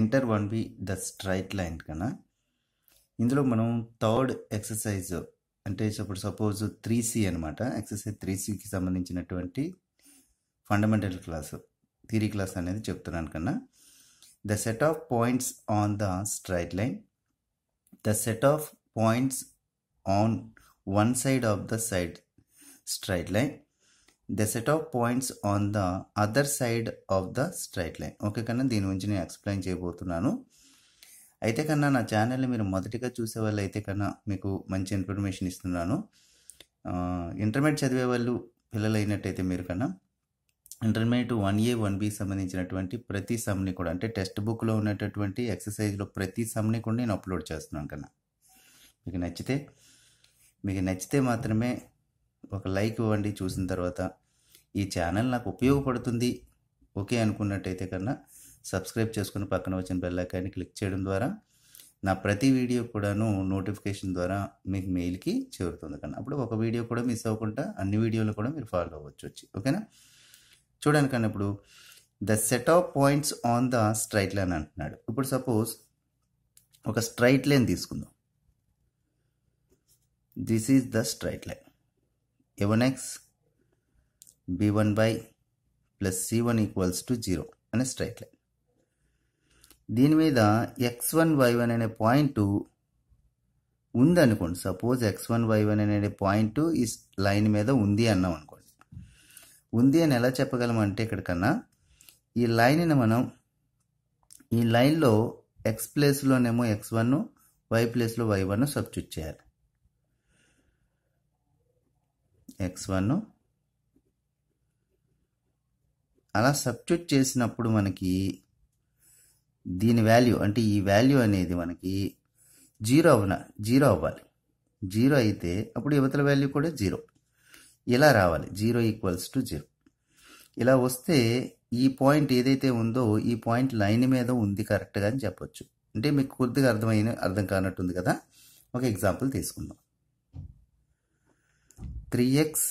Inter one B the straight line కన్నా ఇందులో మనం థర్డ్ ఎక్సర్సైజ్ అంటే ఇప్పుడు సపోజ్ త్రీ సి అనమాట ఎక్సర్సైజ్ త్రీ సికి సంబంధించినటువంటి ఫండమెంటల్ క్లాస్ థిరీ క్లాస్ అనేది చెప్తున్నాను కన్నా the set of points on the straight line the set of points on one side of the side straight line the set of points on the other side of the straight line okay కన్నా దీని గురించి నేను explain చేయబోతున్నాను అయితే కన్నా నా ఛానల్ని మీరు మొదటిగా చూసే వాళ్ళు అయితే కన్నా మీకు మంచి ఇన్ఫర్మేషన్ ఇస్తున్నాను ఇంటర్మీడియట్ చదివే వాళ్ళు పిల్లలు అయినట్టయితే మీరు కన్నా intermediate one A one B సంబంధించినటువంటి ప్రతి సమ్ని కూడా అంటే టెక్స్ట్ బుక్లో ఉన్నటువంటి ఎక్సర్సైజ్లో ప్రతి సమ్ని కూడా నేను అప్లోడ్ చేస్తున్నాను కన్నా మీకు నచ్చితే మీకు నచ్చితే మాత్రమే ఒక లైక్ ఇవ్వండి చూసిన తర్వాత ఈ ఛానల్ నాకు ఉపయోగపడుతుంది ఓకే అనుకున్నట్టయితే కన్నా సబ్స్క్రైబ్ చేసుకుని పక్కన వచ్చిన బెల్లైకాన్ని క్లిక్ చేయడం ద్వారా నా ప్రతి వీడియో కూడాను నోటిఫికేషన్ ద్వారా మీకు మెయిల్కి చేరుతుంది కన్నా అప్పుడు ఒక వీడియో కూడా మిస్ అవ్వకుండా అన్ని వీడియోలు కూడా మీరు ఫాలో అవ్వచ్చు వచ్చి ఓకేనా చూడండి కన్నా ఇప్పుడు the set of points on the straight line అంటున్నాడు ఇప్పుడు సపోజ్ ఒక స్ట్రైట్ లైన్ తీసుకుందాం this is the straight line one X B one by plus C one equals to zero అనే స్ట్రైట్ లైన్ దీని మీద ఎక్స్ వన్ వై వన్ అనే point ఉందనుకోండి suppose X one Y one అనే point ఈ line మీద ఉంది అన్నాం అనుకోండి ఉంది అని ఎలా చెప్పగలం అంటే ఇక్కడికన్నా ఈ లైన్ని మనం ఈ లైన్లో ఎక్స్ ప్లేస్లోనేమో ఎక్స్ వన్ వై ప్లేస్లో వై వన్ సబ్స్టిట్యూట్ చేయాలి ఎక్స్ వన్ అలా సబ్స్టిట్యూట్ చేసినప్పుడు మనకి దీని వాల్యూ అంటే ఈ వాల్యూ అనేది మనకి జీరో అవునా జీరో అవ్వాలి జీరో అయితే అప్పుడు యువతల వాల్యూ కూడా జీరో ఇలా రావాలి జీరో ఈక్వల్స్ టు జీరో ఇలా వస్తే ఈ పాయింట్ ఏదైతే ఉందో ఈ పాయింట్ లైన్ మీద ఉంది కరెక్ట్గా అని చెప్పొచ్చు అంటే మీకు కొద్దిగా అర్థమైన అర్థం కానట్టుంది కదా ఒక ఎగ్జాంపుల్ తీసుకుందాం three X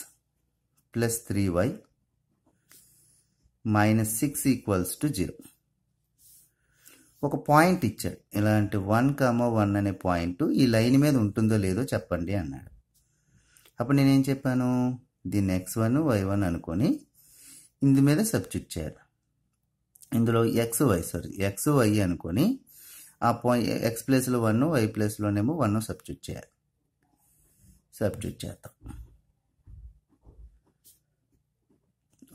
plus three Y minus six equals to zero ఒక పాయింట్ ఇచ్చాడు ఇలాంటి అంటే వన్ కామ వన్ అనే పాయింట్ ఈ లైన్ మీద ఉంటుందో లేదో చెప్పండి అన్నాడు అప్పుడు నేనేం చెప్పాను దీన్ని ఎక్స్ వన్ వై వన్ అనుకొని ఇందు మీద సబ్స్టిట్యూట్ చేయాలి ఇందులో X Y sorry X Y అనుకొని ఆ పాయింట్ ఎక్స్ ప్లేస్లో వన్ వై ప్లేస్లోనేమో వన్ సబ్స్టిట్యూట్ చేయాలి సబ్స్టిట్యూట్ చేద్దాం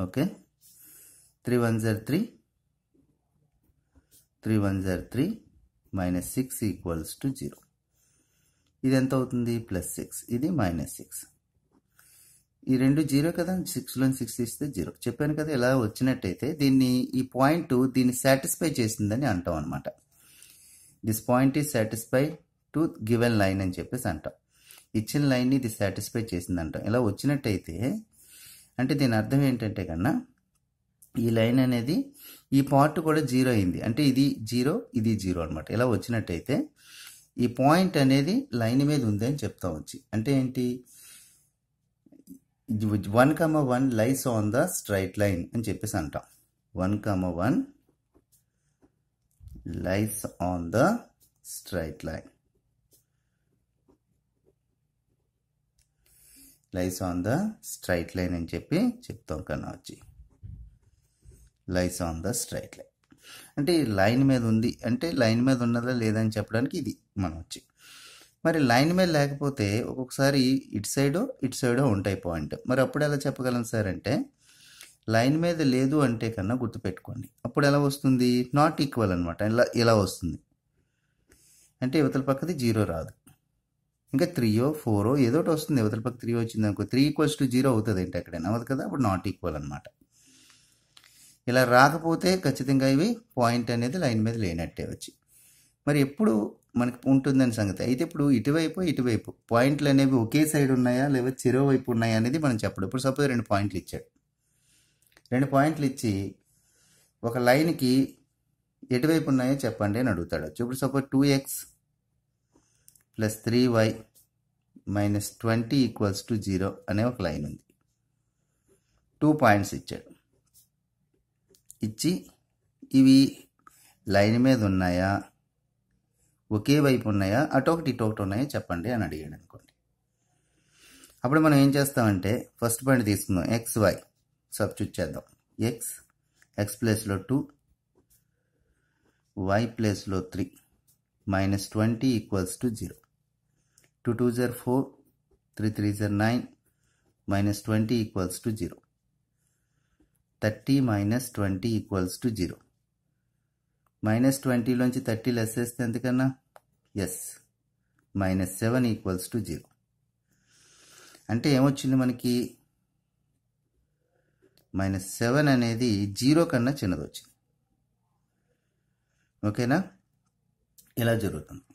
ఓకే త్రీ వన్ జర్ త్రీ త్రీ వన్ జర్ three minus six equals to zero ఇది ఎంత అవుతుంది ప్లస్ సిక్స్ ఇది మైనస్ సిక్స్ ఈ రెండు జీరో కదా సిక్స్లో సిక్స్ తీస్తే జీరో చెప్పాను కదా ఇలా వచ్చినట్టయితే దీన్ని ఈ పాయింట్ దీన్ని సాటిస్ఫై చేసిందని అంటాం అనమాట this point is satisfy to given line అని చెప్పేసి అంటాం ఇచ్చిన లైన్ని ఇది సాటిస్ఫై చేసింది అంటాం ఇలా వచ్చినట్టయితే అంటే దీని అర్థం ఏంటంటే కన్నా ఈ లైన్ అనేది ఈ పార్ట్ కూడా జీరో అయింది అంటే ఇది జీరో ఇది జీరో అనమాట ఇలా వచ్చినట్టయితే ఈ పాయింట్ అనేది లైన్ మీద ఉంది అని చెప్తా వచ్చి అంటే ఏంటి one comma one lies on the straight line అని చెప్పేసి అంటాం one comma one lies on the straight line lies on the straight line అని చెప్పి చెప్తాం వచ్చి lies on the straight line అంటే లైన్ మీద ఉంది అంటే లైన్ మీద ఉన్నదా లేదని చెప్పడానికి ఇది మనం వచ్చి మరి లైన్ మీద లేకపోతే ఒక్కొక్కసారి ఇటు సైడో ఇటు సైడో ఉంటాయి పాయింట్ మరి అప్పుడు ఎలా చెప్పగలం సార్ అంటే లైన్ మీద లేదు అంటే కన్నా గుర్తుపెట్టుకోండి అప్పుడు ఎలా వస్తుంది నాట్ ఈక్వల్ అనమాట ఇలా ఇలా వస్తుంది అంటే ఇవతల పక్కది జీరో రాదు ఇంకా త్రీయో ఫోరో ఏదో ఒకటి వస్తుంది అవతల పక్క త్రీ వచ్చింది అనుకో త్రీ ఈక్వల్స్ టు జీరో అవుతుంది ఏంటి ఎక్కడైనా అవ్వదు కదా అప్పుడు నాట్ ఈక్వల్ అనమాట ఇలా రాకపోతే ఖచ్చితంగా ఇవి పాయింట్ అనేది లైన్ మీద లేనట్టే వచ్చి మరి ఎప్పుడు మనకి ఉంటుందని సంగతి అయితే ఇప్పుడు ఇటువైపు ఇటువైపు పాయింట్లు అనేవి ఒకే సైడ్ ఉన్నాయా లేదా వైపు ఉన్నాయా అనేది మనం చెప్పడం ఇప్పుడు సపోజ్ రెండు పాయింట్లు ఇచ్చాడు రెండు పాయింట్లు ఇచ్చి ఒక లైన్కి ఎటువైపు ఉన్నాయో చెప్పండి అని అడుగుతాడు ఇప్పుడు suppose two X plus three Y minus twenty equals to zero అనే ఒక లైన్ ఉంది టూ పాయింట్స్ ఇచ్చాడు ఇచ్చి ఇవి లైన్ మీద ఉన్నాయా ఒకే వైపు ఉన్నాయా అటు ఒకటి ఇటు ఒకటి ఉన్నాయా చెప్పండి అని అడిగాడు అనుకోండి అప్పుడు మనం ఏం చేస్తామంటే ఫస్ట్ పాయింట్ తీసుకుందాం ఎక్స్ వై సబ్స్టిట్యూట్ చేద్దాం ఎక్స్ ఎక్స్ ప్లేస్లో టూ వై ప్లేస్లో three minus twenty equals to zero 2 two are 4, 3 three are 9, minus 20 equals to 0. 30 minus 20 equals to 0. Minus 20 thirty 30 వేస్తే చేస్తే ఎంతకన్నా ఎస్ minus seven equals to zero అంటే ఏమొచ్చింది మనకి మైనస్ సెవెన్ అనేది జీరో కన్నా చిన్నది వచ్చింది ఓకేనా ఇలా జరుగుతుంది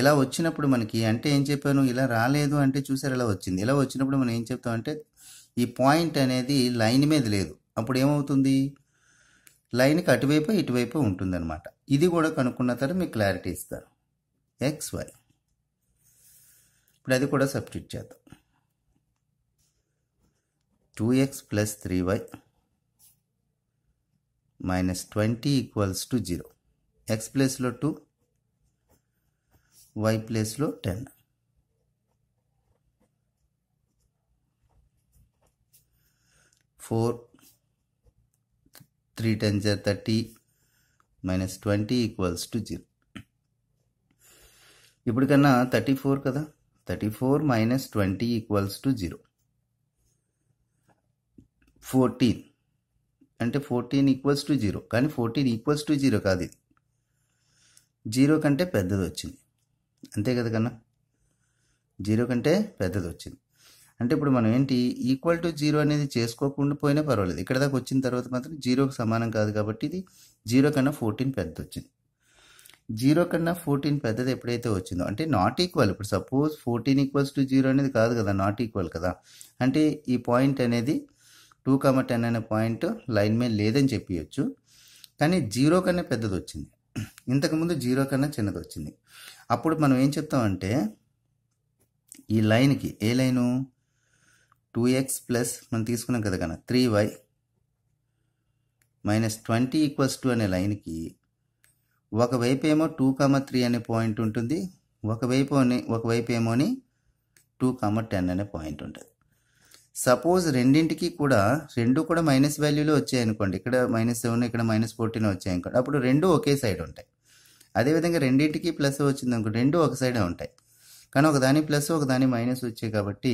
ఇలా వచ్చినప్పుడు మనకి అంటే ఏం చెప్పాను ఇలా రాలేదు అంటే చూసారు ఇలా వచ్చింది ఇలా వచ్చినప్పుడు మనం ఏం చెప్తాం అంటే ఈ పాయింట్ అనేది లైన్ మీద లేదు అప్పుడు ఏమవుతుంది లైన్కి అటువైపు ఇటువైపు ఉంటుందన్నమాట ఇది కూడా కనుక్కున్న తర్వాత మీకు క్లారిటీ ఇస్తారు ఎక్స్ వై ఇప్పుడు అది కూడా సబ్స్టిట్యూట్ చేద్దాం two X plus three Y minus twenty equals to zero X ప్లస్లో టూ వై ప్లేస్లో టెన్ ఫోర్ త్రీ టెన్ జర్ thirty minus twenty equals to zero ఇప్పటికన్నా థర్టీ ఫోర్ కదా thirty four minus twenty equals to zero fourteen అంటే fourteen equals to zero కానీ fourteen equals to zero కాదు ఇది zero కంటే పెద్దది వచ్చింది అంతే కదా కన్నా జీరో కంటే పెద్దది వచ్చింది అంటే ఇప్పుడు మనం ఏంటి ఈక్వల్ టు జీరో అనేది చేసుకోకుండా పోయినా పర్వాలేదు ఇక్కడ దాకా వచ్చిన తర్వాత మాత్రం జీరోకి సమానం కాదు కాబట్టి ఇది జీరో కన్నా ఫోర్టీన్ పెద్దది వచ్చింది జీరో కన్నా ఫోర్టీన్ పెద్దది ఎప్పుడైతే వచ్చిందో అంటే నాట్ ఈక్వల్ ఇప్పుడు suppose fourteen equals to zero అనేది కాదు కదా నాట్ ఈక్వల్ కదా అంటే ఈ పాయింట్ అనేది టూ కామ టెన్ అనే పాయింట్ లైన్ మీద లేదని చెప్పియచ్చు కానీ జీరో కన్నా పెద్దది వచ్చింది ఇంతకుముందు జీరో కన్నా చిన్నది వచ్చింది అప్పుడు మనం ఏం చెప్తామంటే ఈ లైన్కి ఏ లైను టూ ఎక్స్ ప్లస్ మనం తీసుకున్నాం కదా కన్నా three Y minus twenty equals to అనే లైన్కి ఒకవైపు ఏమో టూ కామ త్రీ అనే పాయింట్ ఉంటుంది ఒకవైపు ఒకవైపు ఏమోని టూ కామ టెన్ అనే పాయింట్ ఉంటుంది సపోజ్ రెండింటికి కూడా రెండు కూడా మైనస్ వాల్యూలో వచ్చాయి అనుకోండి ఇక్కడ మైనస్ సెవెన్ ఇక్కడ మైనస్ ఫోర్టీన్ వచ్చాయి అనుకోండి అప్పుడు రెండు ఒకే సైడ్ ఉంటాయి అదేవిధంగా రెండింటికి ప్లస్ వచ్చింది అనుకో రెండు ఒక సైడే ఉంటాయి కానీ ఒకదాని ప్లస్ ఒకదాని మైనస్ వచ్చాయి కాబట్టి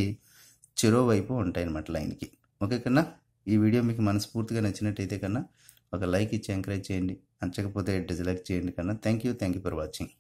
చెరో వైపు ఉంటాయి అనమాట లైన్కి ఓకే కన్నా ఈ వీడియో మీకు మనస్ఫూర్తిగా నచ్చినట్టయితే కన్నా ఒక లైక్ ఇచ్చి ఎంకరేజ్ చేయండి నచ్చకపోతే డిస్లైక్ చేయండి కన్నా thank you thank you for watching